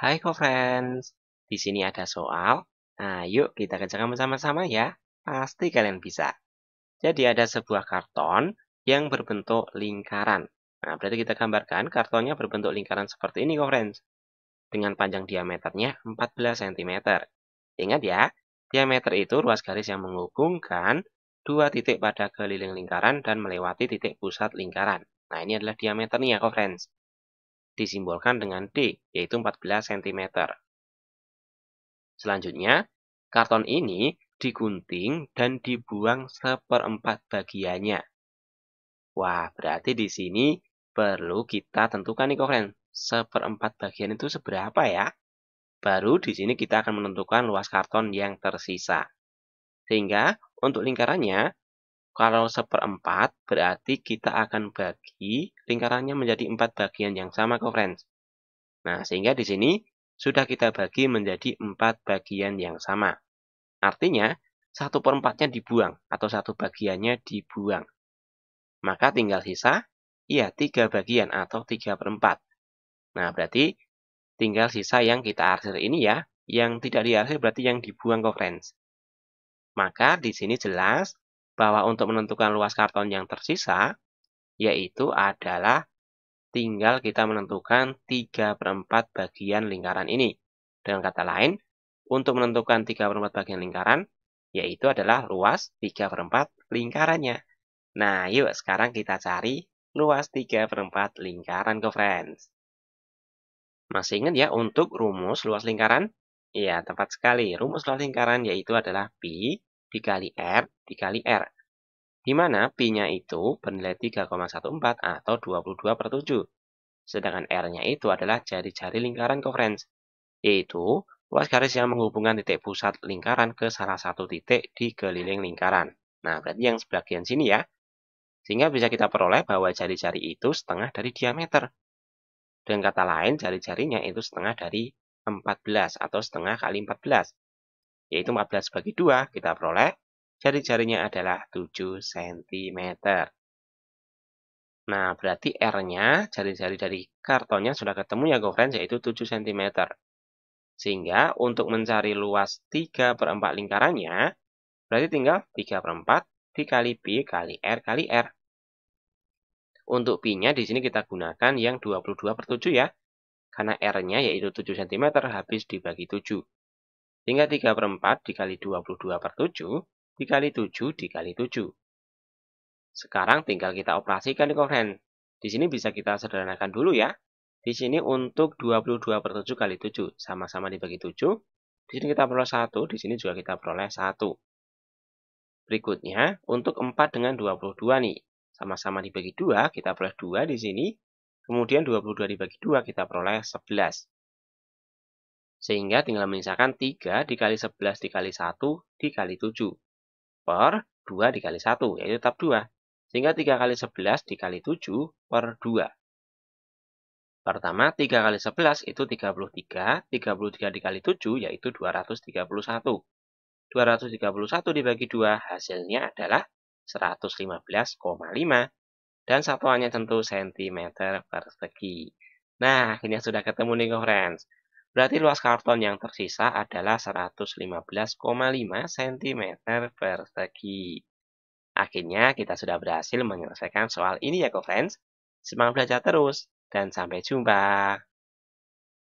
Hai co-friends, di sini ada soal. Nah, kita kerjakan bersama-sama ya. Pasti kalian bisa. Jadi ada sebuah karton yang berbentuk lingkaran. Nah, berarti kita gambarkan kartonnya berbentuk lingkaran seperti ini, co-friends. Dengan panjang diameternya 14 cm. Ingat ya, diameter itu ruas garis yang menghubungkan dua titik pada keliling lingkaran dan melewati titik pusat lingkaran. Nah, ini adalah diameternya, co-friends disimbolkan dengan D, yaitu 14 cm. Selanjutnya, karton ini digunting dan dibuang seperempat bagiannya. Wah, berarti di sini perlu kita tentukan nih kok, seperempat bagian itu seberapa ya? Baru di sini kita akan menentukan luas karton yang tersisa. Sehingga untuk lingkarannya, kalau seperempat, berarti kita akan bagi lingkarannya menjadi empat bagian yang sama ke friends. Nah, sehingga di sini sudah kita bagi menjadi empat bagian yang sama. Artinya, satu perempatnya dibuang atau satu bagiannya dibuang. Maka tinggal sisa, iya, tiga bagian atau tiga perempat. Nah, berarti tinggal sisa yang kita arsir ini ya. Yang tidak diarsir berarti yang dibuang ke friends. Maka di sini jelas bahwa untuk menentukan luas karton yang tersisa, yaitu adalah tinggal kita menentukan 3 per 4 bagian lingkaran ini. Dengan kata lain, untuk menentukan 3 per 4 bagian lingkaran, yaitu adalah luas 3 per 4 lingkarannya. Nah, yuk sekarang kita cari luas 3 per 4 lingkaran ke friends. Masih ingat ya untuk rumus luas lingkaran? Iya, tepat sekali. Rumus luas lingkaran yaitu adalah pi dikali R dikali R. Di mana P-nya itu bernilai 3,14 atau 22 per 7. Sedangkan R-nya itu adalah jari-jari lingkaran koherens, yaitu luas garis yang menghubungkan titik pusat lingkaran ke salah satu titik di keliling lingkaran. Nah, berarti yang sebagian sini ya. Sehingga bisa kita peroleh bahwa jari-jari itu setengah dari diameter. Dengan kata lain, jari-jarinya itu setengah dari 14 atau setengah kali 14 yaitu 14 bagi 2 kita peroleh jari-jarinya adalah 7 cm. Nah, berarti R-nya, jari-jari dari kartonnya sudah ketemu ya, GoFriends, yaitu 7 cm. Sehingga untuk mencari luas 3 per 4 lingkarannya, berarti tinggal 3 per 4 dikali B kali R kali R. Untuk pi-nya di sini kita gunakan yang 22 per 7 ya. Karena R-nya yaitu 7 cm habis dibagi 7. Sehingga 3 per 4 dikali 22 per 7 dikali 7 dikali 7. Sekarang tinggal kita operasikan di koefisien. Di sini bisa kita sederhanakan dulu ya. Di sini untuk 22 per 7 kali 7 sama-sama dibagi 7. Di sini kita peroleh 1, di sini juga kita peroleh 1. Berikutnya, untuk 4 dengan 22 nih. Sama-sama dibagi 2, kita peroleh 2 di sini. Kemudian 22 dibagi 2, kita peroleh 11. Sehingga tinggal menyisakan 3 dikali 11 dikali 1 dikali 7 per 2 dikali 1, yaitu tetap 2. Sehingga 3 kali 11 dikali 7 per 2. Pertama, 3 kali 11 itu 33, 33 dikali 7 yaitu 231. 231 dibagi 2 hasilnya adalah 115,5 dan satuannya tentu cm persegi. Nah, akhirnya sudah ketemu nih, friends. Berarti luas karton yang tersisa adalah 115,5 cm persegi. Akhirnya kita sudah berhasil menyelesaikan soal ini ya, co-friends. Semangat belajar terus, dan sampai jumpa!